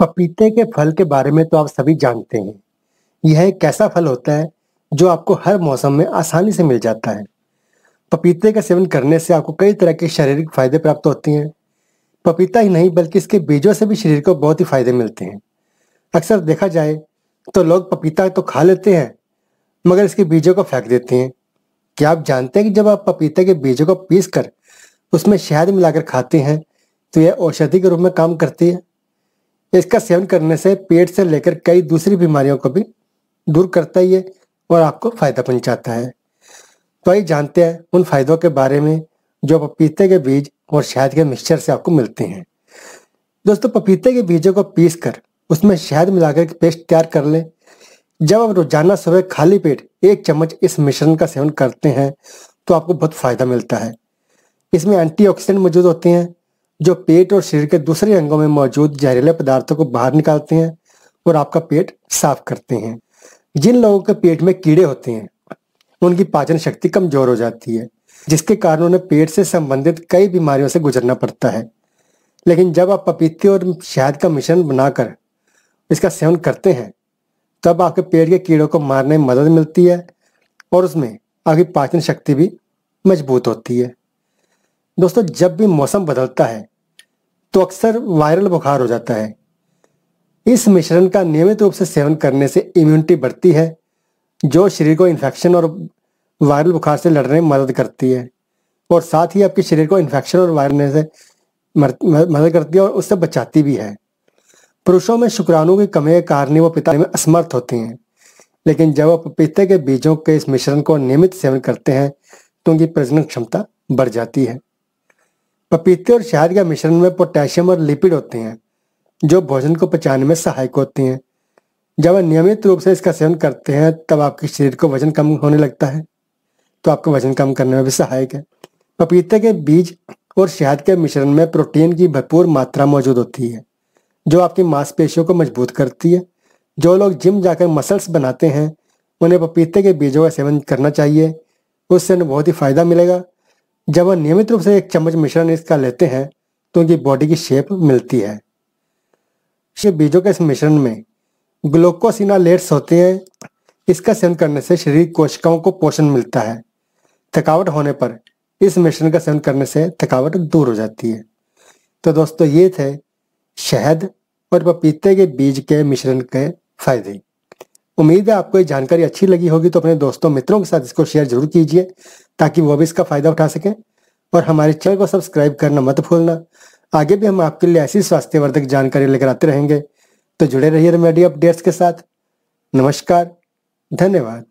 पपीते के फल के बारे में तो आप सभी जानते हैं यह एक ऐसा फल होता है जो आपको हर मौसम में आसानी से मिल जाता है पपीते का सेवन करने से आपको कई तरह के शारीरिक फायदे प्राप्त होते हैं पपीता ही नहीं बल्कि इसके बीजों से भी शरीर को बहुत ही फायदे मिलते हैं अक्सर देखा जाए तो लोग पपीता तो खा लेते हैं मगर इसके बीजों को फेंक देते हैं क्या आप जानते हैं कि जब आप पपीते के बीजों को पीस कर उसमें शहद मिलाकर खाते हैं तो यह औषधि के रूप में काम करती है इसका सेवन करने से पेट से लेकर कई दूसरी बीमारियों को भी दूर करता ही है और आपको फायदा पहुंचाता है तो आइए जानते हैं उन फायदों के बारे में जो पपीते के बीज और शहद के मिक्सचर से आपको मिलते हैं दोस्तों पपीते के बीजों को पीस कर उसमें शहद मिलाकर पेस्ट तैयार कर लें जब आप रोजाना सुबह खाली पेट एक चम्मच इस मिश्रण का सेवन करते हैं तो आपको बहुत फायदा मिलता है इसमें एंटीऑक्सीडेंट मौजूद होते हैं जो पेट और शरीर के दूसरे अंगों में मौजूद जहरीले पदार्थों को बाहर निकालते हैं और आपका पेट साफ करते हैं जिन लोगों के पेट में कीड़े होते हैं उनकी पाचन शक्ति कमजोर हो जाती है जिसके कारण उन्हें पेट से संबंधित कई बीमारियों से गुजरना पड़ता है लेकिन जब आप पपीते और शहद का मिश्रण बनाकर इसका सेवन करते हैं तब आपके पेट के कीड़ों को मारने में मदद मिलती है और उसमें आपकी पाचन शक्ति भी मजबूत होती है दोस्तों जब भी मौसम बदलता है तो अक्सर वायरल बुखार हो जाता है इस मिश्रण का नियमित रूप से सेवन करने से इम्यूनिटी बढ़ती है जो शरीर को इन्फेक्शन और वायरल बुखार से लड़ने में मदद करती है और साथ ही आपके शरीर को इन्फेक्शन और वायरल से मदद करती है और उससे बचाती भी है पुरुषों में शुक्राणु की कमी के कारण वो पिता में असमर्थ होती हैं लेकिन जब वो पपीते के बीजों के इस मिश्रण को नियमित सेवन करते हैं तो उनकी प्रजनन क्षमता बढ़ जाती है पपीते और शहद के मिश्रण में पोटेशियम और लिपिड होते हैं जो भोजन को पचाने में सहायक होते हैं जब आप नियमित रूप से इसका सेवन करते हैं तब आपके शरीर को वजन कम होने लगता है तो आपका वजन कम करने में भी सहायक है पपीते के बीज और शहद के मिश्रण में प्रोटीन की भरपूर मात्रा मौजूद होती है जो आपकी मांसपेशियों को मजबूत करती है जो लोग जिम जाकर मसल्स बनाते हैं उन्हें पपीते के बीजों का सेवन करना चाहिए उससे उन्हें बहुत ही फ़ायदा मिलेगा जब हम नियमित रूप से एक चम्मच मिश्रण इसका लेते हैं तो उनकी बॉडी की शेप मिलती है ये बीजों के इस मिश्रण में ग्लूकोसिनालेट्स होते हैं इसका सेवन करने से शरीर कोशिकाओं को पोषण मिलता है थकावट होने पर इस मिश्रण का सेवन करने से थकावट दूर हो जाती है तो दोस्तों ये थे शहद और पपीते के बीज के मिश्रण के फायदे उम्मीद है आपको ये जानकारी अच्छी लगी होगी तो अपने दोस्तों मित्रों के साथ इसको शेयर जरूर कीजिए ताकि वो भी इसका फ़ायदा उठा सकें और हमारे चैनल को सब्सक्राइब करना मत भूलना आगे भी हम आपके लिए ऐसी स्वास्थ्यवर्धक जानकारी लेकर आते रहेंगे तो जुड़े रहिए रेमेडी अपडेट्स के साथ नमस्कार धन्यवाद